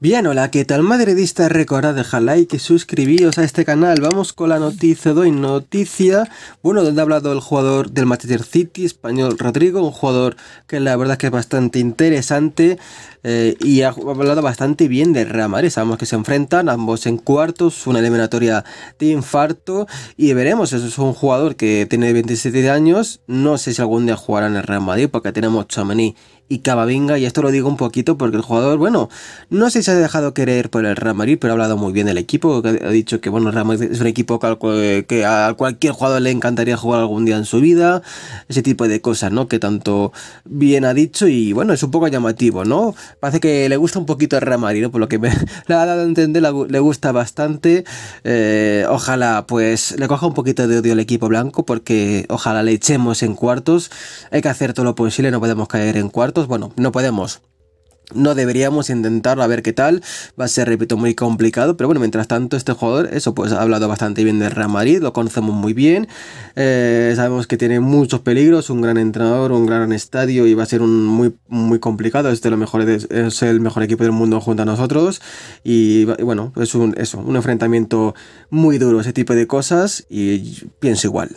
Bien, hola, ¿qué tal madridista? Recordad dejar like y suscribiros a este canal. Vamos con la noticia de hoy, noticia, bueno, donde ha hablado el jugador del Manchester City, español Rodrigo, un jugador que la verdad es que es bastante interesante eh, y ha hablado bastante bien de Real Madrid. Sabemos que se enfrentan ambos en cuartos, una eliminatoria de infarto y veremos, eso es un jugador que tiene 27 años, no sé si algún día jugará en el Real Madrid porque tenemos Chamení y Cavavinga y esto lo digo un poquito porque el jugador, bueno, no sé si se ha dejado querer por el Real Madrid, pero ha hablado muy bien del equipo. ha dicho que bueno, es un equipo que a cualquier jugador le encantaría jugar algún día en su vida. Ese tipo de cosas, ¿no? Que tanto bien ha dicho y bueno, es un poco llamativo, ¿no? Parece que le gusta un poquito el Real Madrid, ¿no? Por lo que me le ha dado a entender, le gusta bastante. Eh, ojalá pues le coja un poquito de odio el equipo blanco porque ojalá le echemos en cuartos. Hay que hacer todo lo posible, no podemos caer en cuartos. Bueno, no podemos no deberíamos intentarlo a ver qué tal. Va a ser, repito, muy complicado. Pero bueno, mientras tanto, este jugador, eso pues ha hablado bastante bien de Real Madrid, lo conocemos muy bien. Eh, sabemos que tiene muchos peligros, un gran entrenador, un gran estadio y va a ser un muy, muy complicado. Es, lo mejor, es el mejor equipo del mundo junto a nosotros. Y, bueno, es un, eso, un enfrentamiento muy duro, ese tipo de cosas. Y pienso igual.